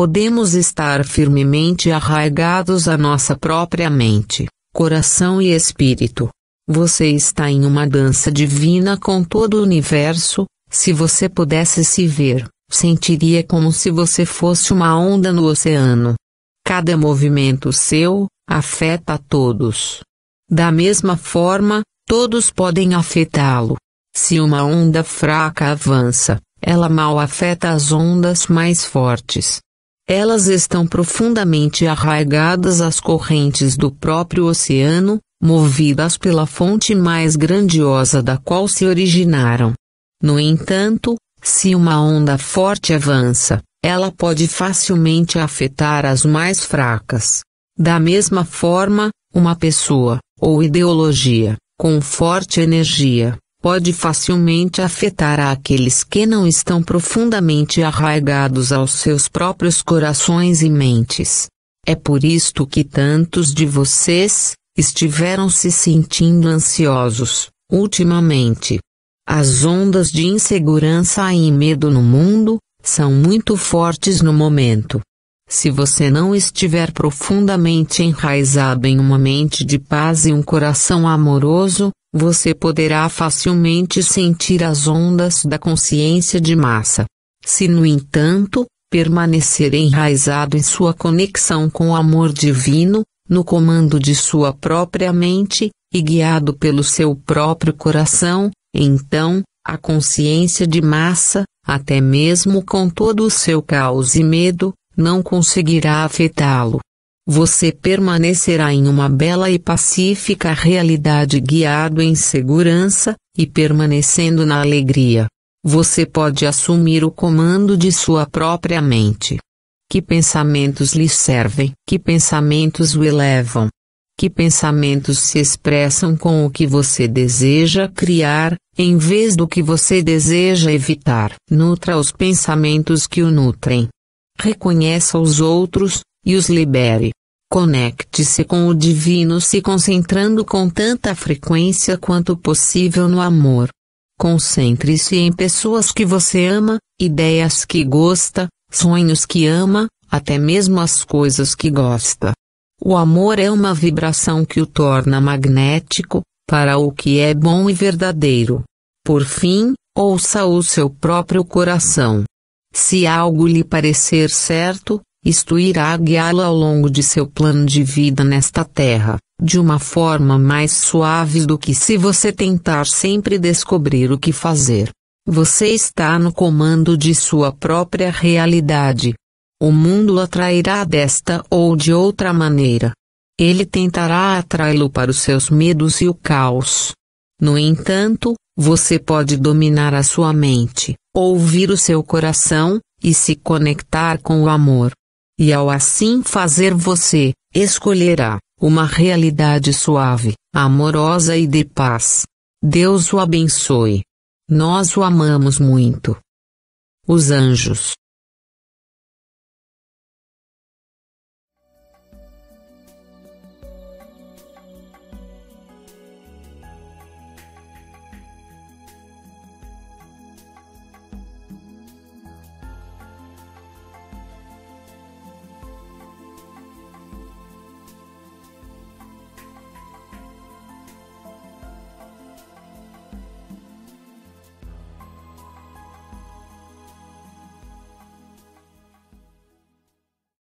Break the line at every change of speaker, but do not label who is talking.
podemos estar firmemente arraigados à nossa própria mente, coração e espírito. Você está em uma dança divina com todo o universo, se você pudesse se ver, sentiria como se você fosse uma onda no oceano. Cada movimento seu afeta a todos. Da mesma forma, todos podem afetá-lo. Se uma onda fraca avança, ela mal afeta as ondas mais fortes. Elas estão profundamente arraigadas às correntes do próprio oceano, movidas pela fonte mais grandiosa da qual se originaram. No entanto, se uma onda forte avança, ela pode facilmente afetar as mais fracas. Da mesma forma, uma pessoa, ou ideologia, com forte energia, pode facilmente afetar aqueles que não estão profundamente arraigados aos seus próprios corações e mentes. É por isto que tantos de vocês estiveram se sentindo ansiosos, ultimamente. As ondas de insegurança e medo no mundo são muito fortes no momento. Se você não estiver profundamente enraizado em uma mente de paz e um coração amoroso, você poderá facilmente sentir as ondas da consciência de massa. Se, no entanto, permanecer enraizado em sua conexão com o amor divino, no comando de sua própria mente, e guiado pelo seu próprio coração, então, a consciência de massa, até mesmo com todo o seu caos e medo, não conseguirá afetá-lo você permanecerá em uma bela e pacífica realidade guiado em segurança, e permanecendo na alegria. Você pode assumir o comando de sua própria mente. Que pensamentos lhe servem? Que pensamentos o elevam? Que pensamentos se expressam com o que você deseja criar, em vez do que você deseja evitar? Nutra os pensamentos que o nutrem. Reconheça os outros, e os libere. Conecte-se com o divino se concentrando com tanta frequência quanto possível no amor. Concentre-se em pessoas que você ama, ideias que gosta, sonhos que ama, até mesmo as coisas que gosta. O amor é uma vibração que o torna magnético, para o que é bom e verdadeiro. Por fim, ouça o seu próprio coração. Se algo lhe parecer certo, isto irá guiá-la ao longo de seu plano de vida nesta terra, de uma forma mais suave do que se você tentar sempre descobrir o que fazer. Você está no comando de sua própria realidade. O mundo atrairá desta ou de outra maneira. Ele tentará atraí-lo para os seus medos e o caos. No entanto, você pode dominar a sua mente, ouvir o seu coração, e se conectar com o amor e ao assim fazer você, escolherá uma realidade suave, amorosa e de paz. Deus o abençoe. Nós o amamos muito. Os anjos